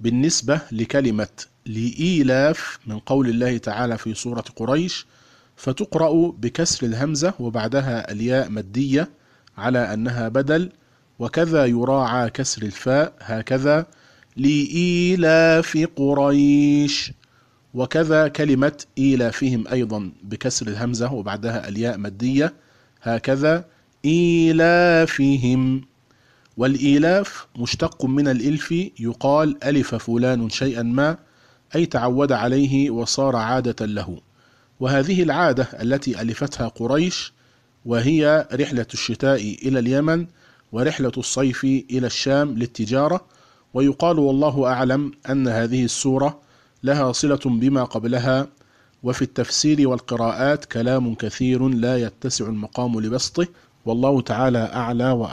بالنسبة لكلمة لإيلاف من قول الله تعالى في سورة قريش فتقرأ بكسر الهمزة وبعدها الياء مدية على أنها بدل وكذا يراعى كسر الفاء هكذا لإيلاف قريش وكذا كلمة إيلافهم أيضا بكسر الهمزة وبعدها الياء مدية هكذا إيلافهم والإيلاف مشتق من الإلف يقال ألف فلان شيئا ما أي تعود عليه وصار عادة له وهذه العادة التي ألفتها قريش وهي رحلة الشتاء إلى اليمن ورحلة الصيف إلى الشام للتجارة ويقال والله أعلم أن هذه السورة لها صلة بما قبلها وفي التفسير والقراءات كلام كثير لا يتسع المقام لبسطه والله تعالى أعلى وأعلى